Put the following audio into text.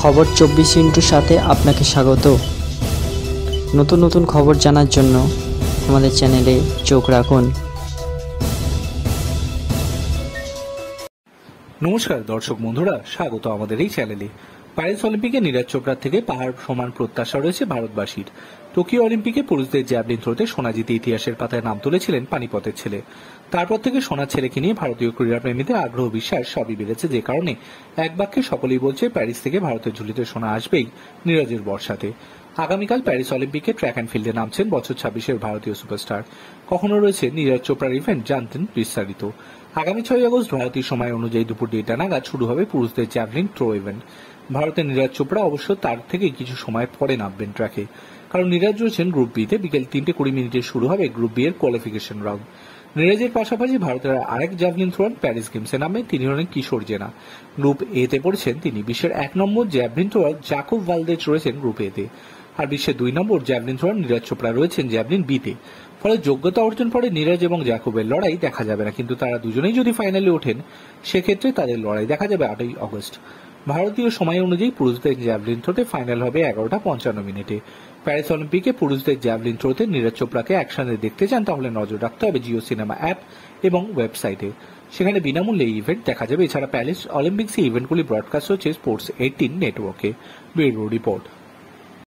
খবর চব্বিশ ইন্টুর সাথে আপনাকে স্বাগত নতুন নতুন খবর জানার জন্য আমাদের চ্যানেলে চোখ রাখুন নমস্কার দর্শক বন্ধুরা স্বাগত আমাদের এই চ্যানেলে প্যারিস অলিম্পিকে নীরাজ চোপড়ার থেকে পাহাড় সমান প্রত্যাশা রয়েছে ভারতবাসীর টোকিও অলিম্পিকে পুরুষদের জ্যাভলিন থ্রোতে সোনা জিতে ইতিহাসের পাতায় নাম তুলেছিলেন পানিপথের ছেলে তারপর থেকে সোনা ছেলেকে নিয়ে ভারতীয় ক্রীড়াপ্রেমীদের আগ্রহ বিশ্বাস সবই বেড়েছে যে কারণে এক বাক্যে সকলেই বলছে প্যারিস থেকে ভারতের ঝুলিতে সোনা আসবেই নীরাজের বর্ষাতে আগামীকাল প্যারিস অলিম্পিকে ট্র্যাক অ্যান্ড ফিল্ডে নামছেন বছর ছাব্বিশের ভারতীয় সুপারস্টার কখনো রয়েছে নীরাজ চোপড়ার ইভেন্ট জানতেন বিস্তারিত আগামী ছয় আগস্ট ভারতীয় সময় অনুযায়ী দুপুর দেড়টা নাগাদ শুরু হবে পুরুষদের জ্যাভলিন থ্রো ইভেন্ট ভারতের নীরাজ চোপড়া অবশ্য তার থেকে কিছু সময় পরে নামবেন ট্র্যাকে কারণ নীরাজ রয়েছেন গ্রুপ বিতে বিকেল তিনটে কুড়ি মিনিটে শুরু হবে গ্রুপ বি এর কোয়ালিফিকেশন রাউন্ড নীরাজের পাশাপাশি ভারতের আরেক জ্যাভলিন থ্রোয়ার প্যারিস গেমসে নামে তিনি হলেন কিশোর জেনা গ্রুপ এ তে পড়েছেন তিনি বিশ্বের এক নম্বর জ্যাভলিন থ্রোয়ার জাকুব ভালদেজ রয়েছেন গ্রুপ এ তে আর বিশ্বের দুই নম্বর জ্যাভলিন থ্রোয়ার নীরাজ চোপড়া রয়েছেন জ্যাভলিন বিতে ফলে যোগ্যতা অর্জন করে নীরাজ এবং জাকুবের লড়াই দেখা যাবে না কিন্তু তারা দুজনেই যদি ফাইনালে ওঠেন সেক্ষেত্রে তাদের লড়াই দেখা যাবে আটই অগস্ট ভারতীয় সময় অনুযায়ী পুরুষদের জ্যাভলিন থ্রোতে ফাইনাল হবে এগারোটা পঞ্চান্ন মিনিটে প্যারিস অলিম্পিকে পুরুষদের জ্যাভলিন থ্রোতে নীরজ চোপড়াকে একসঙ্গে দেখতে চান তাহলে নজর রাখতে হবে জিও সিনেমা অ্যাপ এবং ওয়েবসাইটে সেখানে বিনামূল্যে ইভেন্ট দেখা যাবে এছাড়া প্যারিস অলিম্পিক্সে ইভেন্টগুলি ব্রডকাস্ট হচ্ছে স্পোর্টস এইটিন নেটওয়ার্কে ব্যুরো রিপোর্ট